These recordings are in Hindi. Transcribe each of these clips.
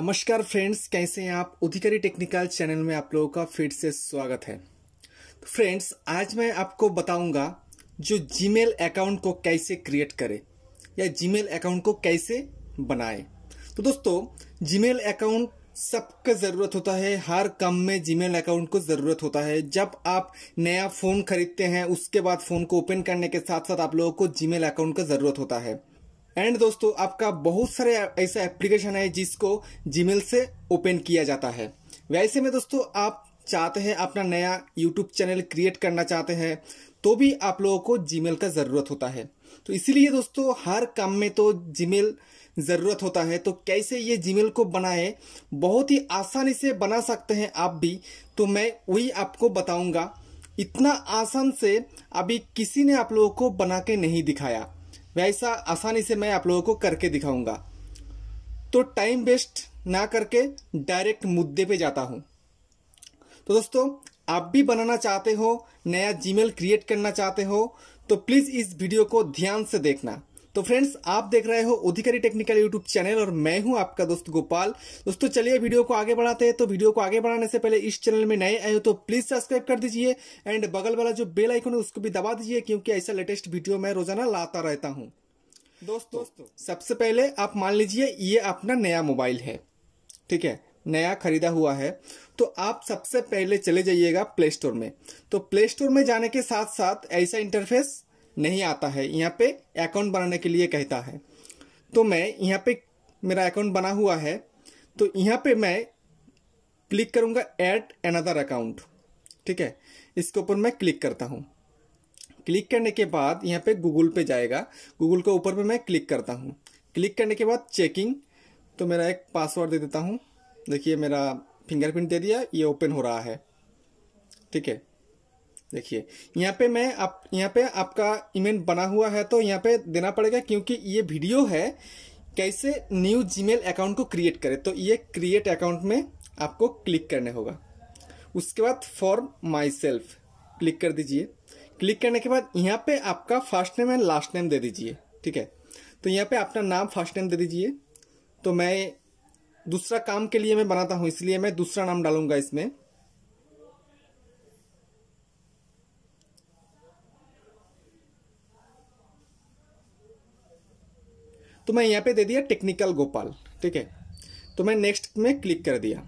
नमस्कार फ्रेंड्स कैसे हैं आप उधिकारी टेक्निकल चैनल में आप लोगों का फिर से स्वागत है तो फ्रेंड्स आज मैं आपको बताऊंगा जो जीमेल अकाउंट को कैसे क्रिएट करें या जीमेल अकाउंट को कैसे बनाएं तो दोस्तों जीमेल अकाउंट सबका ज़रूरत होता है हर कम में जीमेल अकाउंट को ज़रूरत होता है जब आप नया फ़ोन खरीदते हैं उसके बाद फ़ोन को ओपन करने के साथ साथ आप लोगों को जीमेल अकाउंट का ज़रूरत होता है एंड दोस्तों आपका बहुत सारे ऐसा एप्लीकेशन है जिसको जीमेल से ओपन किया जाता है वैसे में दोस्तों आप चाहते हैं अपना नया यूट्यूब चैनल क्रिएट करना चाहते हैं तो भी आप लोगों को जीमेल का ज़रूरत होता है तो इसीलिए दोस्तों हर काम में तो जीमेल ज़रूरत होता है तो कैसे ये जीमेल को बनाए बहुत ही आसानी से बना सकते हैं आप भी तो मैं वही आपको बताऊंगा इतना आसान से अभी किसी ने आप लोगों को बना के नहीं दिखाया वैसा आसानी से मैं आप लोगों को करके दिखाऊंगा तो टाइम वेस्ट ना करके डायरेक्ट मुद्दे पे जाता हूं तो दोस्तों आप भी बनाना चाहते हो नया जीमेल क्रिएट करना चाहते हो तो प्लीज़ इस वीडियो को ध्यान से देखना तो फ्रेंड्स आप देख रहे हो अधिकारी टेक्निकल यूट्यूब चैनल और मैं हूं आपका दोस्त गोपाल दोस्तों चलिए वीडियो को आगे बढ़ाते हैं तो वीडियो को आगे बढ़ाने से पहले इस चैनल में नए आए हो तो प्लीज सब्सक्राइब कर दीजिए एंड बगल वाला जो बेल आइकन है उसको भी दबा दीजिए क्योंकि ऐसा लेटेस्ट वीडियो मैं रोजाना लाता रहता हूँ दोस्त, दोस्तों सबसे पहले आप मान लीजिए ये अपना नया मोबाइल है ठीक है नया खरीदा हुआ है तो आप सबसे पहले चले जाइएगा प्ले स्टोर में तो प्ले स्टोर में जाने के साथ साथ ऐसा इंटरफेस नहीं आता है यहाँ पे अकाउंट बनाने के लिए कहता है तो मैं यहाँ पे मेरा अकाउंट बना हुआ है तो यहाँ पे मैं क्लिक करूँगा ऐड अनदर अकाउंट ठीक है इसके ऊपर मैं क्लिक करता हूँ क्लिक करने के बाद यहाँ पे गूगल पे जाएगा गूगल के ऊपर पे मैं क्लिक करता हूँ क्लिक करने के बाद चेकिंग तो मेरा एक पासवर्ड दे देता हूँ देखिए मेरा फिंगरप्रिंट दे दिया ये ओपन हो रहा है ठीक है देखिए यहाँ पे मैं आप यहाँ पे आपका ईमेल बना हुआ है तो यहाँ पे देना पड़ेगा क्योंकि ये वीडियो है कैसे न्यू जीमेल अकाउंट को क्रिएट करें तो ये क्रिएट अकाउंट में आपको क्लिक करने होगा उसके बाद फॉर माई सेल्फ क्लिक कर दीजिए क्लिक करने के बाद यहाँ पे आपका first name and last name दे दीजिए ठीक है तो यहाँ पे अपना नाम फर्स्ट नेम दे दीजिए तो मैं दूसरा काम के लिए मैं बनाता हूँ इसलिए मैं दूसरा नाम डालूंगा इसमें तो मैं यहाँ पे दे दिया टेक्निकल गोपाल ठीक है तो मैं नेक्स्ट में क्लिक कर दिया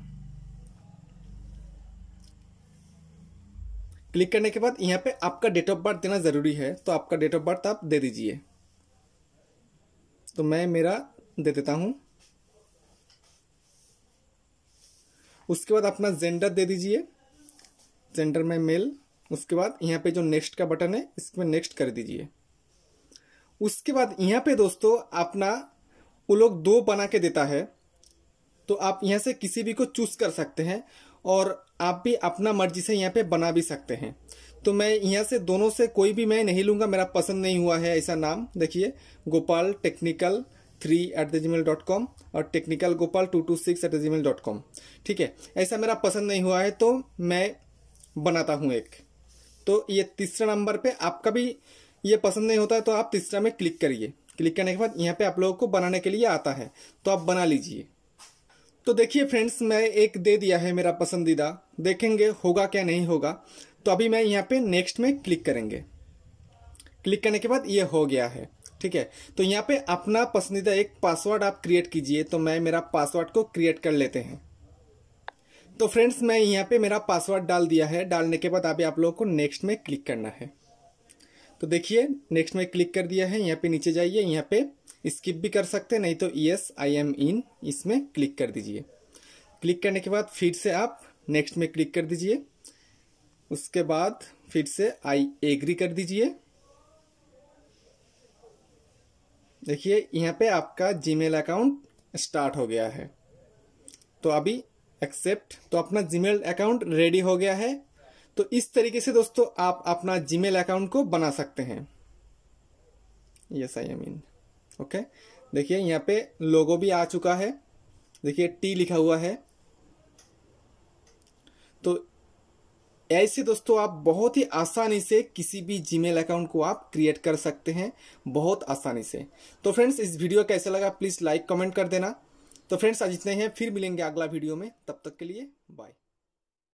क्लिक करने के बाद यहाँ पे आपका डेट ऑफ बर्थ देना ज़रूरी है तो आपका डेट ऑफ बर्थ आप दे दीजिए तो मैं मेरा दे देता हूँ उसके बाद अपना जेंडर दे दीजिए जेंडर में मेल उसके बाद यहाँ पे जो नेक्स्ट का बटन है इसमें नेक्स्ट कर दीजिए उसके बाद यहाँ पे दोस्तों अपना वो लोग दो बना के देता है तो आप यहाँ से किसी भी को चूज कर सकते हैं और आप भी अपना मर्जी से यहाँ पे बना भी सकते हैं तो मैं यहाँ से दोनों से कोई भी मैं नहीं लूंगा मेरा पसंद नहीं हुआ है ऐसा नाम देखिए Gopal technical three at the Gmail dot com और technical Gopal two two six at the Gmail dot com ठीक है ऐसा मेरा पसंद नहीं हुआ है तो मैं बनाता हूँ एक तो ये तीसरा नंबर पे आपका भी ये पसंद नहीं होता है तो आप तीसरा में क्लिक करिए क्लिक करने के बाद यहाँ पे आप लोगों को बनाने के लिए आता है तो आप बना लीजिए तो देखिए फ्रेंड्स मैं एक दे दिया है मेरा पसंदीदा देखेंगे होगा क्या नहीं होगा तो अभी मैं यहाँ पे नेक्स्ट में क्लिक करेंगे क्लिक करने के बाद ये हो गया है ठीक है तो यहाँ पे अपना पसंदीदा एक पासवर्ड आप क्रिएट कीजिए तो मैं मेरा पासवर्ड को क्रिएट कर लेते हैं तो फ्रेंड्स मैं यहाँ पे मेरा पासवर्ड डाल दिया है डालने के बाद अभी आप लोगों को नेक्स्ट में क्लिक करना है तो देखिए नेक्स्ट में क्लिक कर दिया है यहाँ पे नीचे जाइए यहाँ पे स्किप भी कर सकते हैं नहीं तो यस आई एम इन इसमें क्लिक कर दीजिए क्लिक करने के बाद फिर से आप नेक्स्ट में क्लिक कर दीजिए उसके बाद फिर से आई एग्री कर दीजिए देखिए यहाँ पे आपका जीमेल अकाउंट स्टार्ट हो गया है तो अभी एक्सेप्ट तो अपना जीमेल अकाउंट रेडी हो गया है तो इस तरीके से दोस्तों आप अपना जीमेल अकाउंट को बना सकते हैं यस आई इन ओके देखिए यहाँ पे लोगो भी आ चुका है देखिए टी लिखा हुआ है तो ऐसे दोस्तों आप बहुत ही आसानी से किसी भी जीमेल अकाउंट को आप क्रिएट कर सकते हैं बहुत आसानी से तो फ्रेंड्स इस वीडियो कैसा लगा प्लीज़ लाइक कमेंट कर देना तो फ्रेंड्स आज इतने हैं फिर मिलेंगे अगला वीडियो में तब तक के लिए बाय